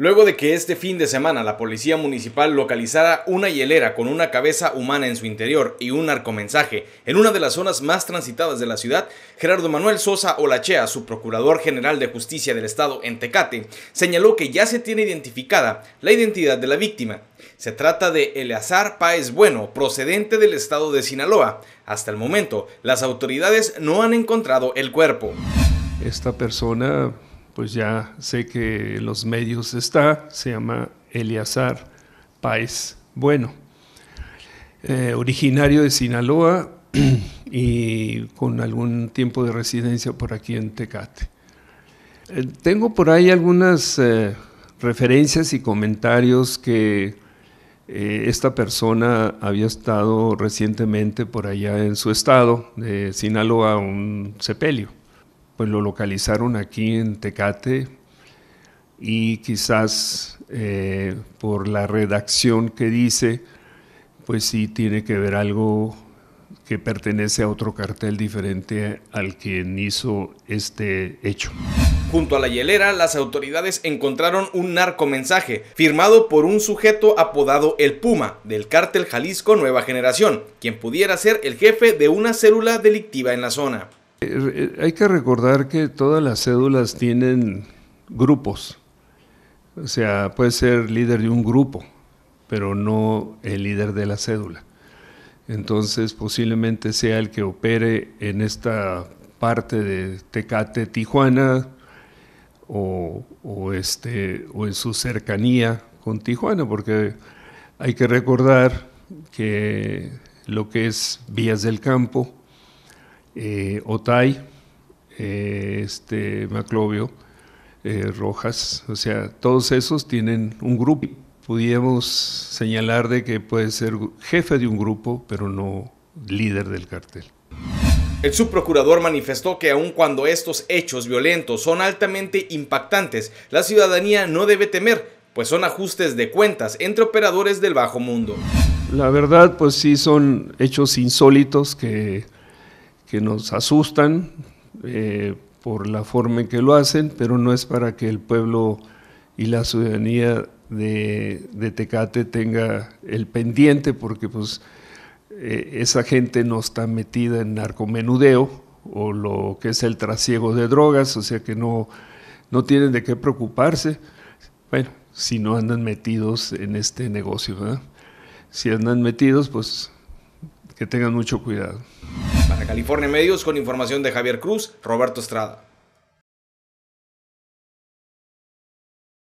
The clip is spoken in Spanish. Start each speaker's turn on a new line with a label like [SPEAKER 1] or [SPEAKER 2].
[SPEAKER 1] Luego de que este fin de semana la policía municipal localizara una hielera con una cabeza humana en su interior y un narcomensaje en una de las zonas más transitadas de la ciudad, Gerardo Manuel Sosa Olachea, su procurador general de justicia del estado en Tecate, señaló que ya se tiene identificada la identidad de la víctima. Se trata de Eleazar Páez Bueno, procedente del estado de Sinaloa. Hasta el momento, las autoridades no han encontrado el cuerpo.
[SPEAKER 2] Esta persona pues ya sé que los medios está, se llama Eleazar Páez Bueno, eh, originario de Sinaloa y con algún tiempo de residencia por aquí en Tecate. Eh, tengo por ahí algunas eh, referencias y comentarios que esta persona había estado recientemente por allá en su estado de Sinaloa, un sepelio pues lo localizaron aquí en Tecate y quizás eh, por la redacción que dice, pues sí tiene que ver algo que pertenece a otro cartel diferente al quien hizo este hecho.
[SPEAKER 1] Junto a la hielera, las autoridades encontraron un narcomensaje firmado por un sujeto apodado El Puma del cártel Jalisco Nueva Generación, quien pudiera ser el jefe de una célula delictiva en la zona.
[SPEAKER 2] Eh, eh, hay que recordar que todas las cédulas tienen grupos. O sea, puede ser líder de un grupo, pero no el líder de la cédula. Entonces, posiblemente sea el que opere en esta parte de Tecate, Tijuana, o, este, o en su cercanía con Tijuana, porque hay que recordar que lo que es Vías del Campo, eh, Otay, eh, este, Maclovio, eh, Rojas, o sea, todos esos tienen un grupo. Pudiéramos señalar de que puede ser jefe de un grupo, pero no líder del
[SPEAKER 1] cartel. El subprocurador manifestó que aun cuando estos hechos violentos son altamente impactantes, la ciudadanía no debe temer, pues son ajustes de cuentas entre operadores del bajo mundo.
[SPEAKER 2] La verdad, pues sí, son hechos insólitos que que nos asustan eh, por la forma en que lo hacen, pero no es para que el pueblo y la ciudadanía de, Tecate tenga el pendiente, porque pues eh, esa gente no está metida en narcomenudeo o lo que es el trasiego de drogas, o sea que no, no tienen de qué preocuparse, bueno, si no andan metidos en este negocio. Si andan metidos, pues que tengan mucho cuidado.
[SPEAKER 1] California Medios con información de Javier Cruz, Roberto Estrada.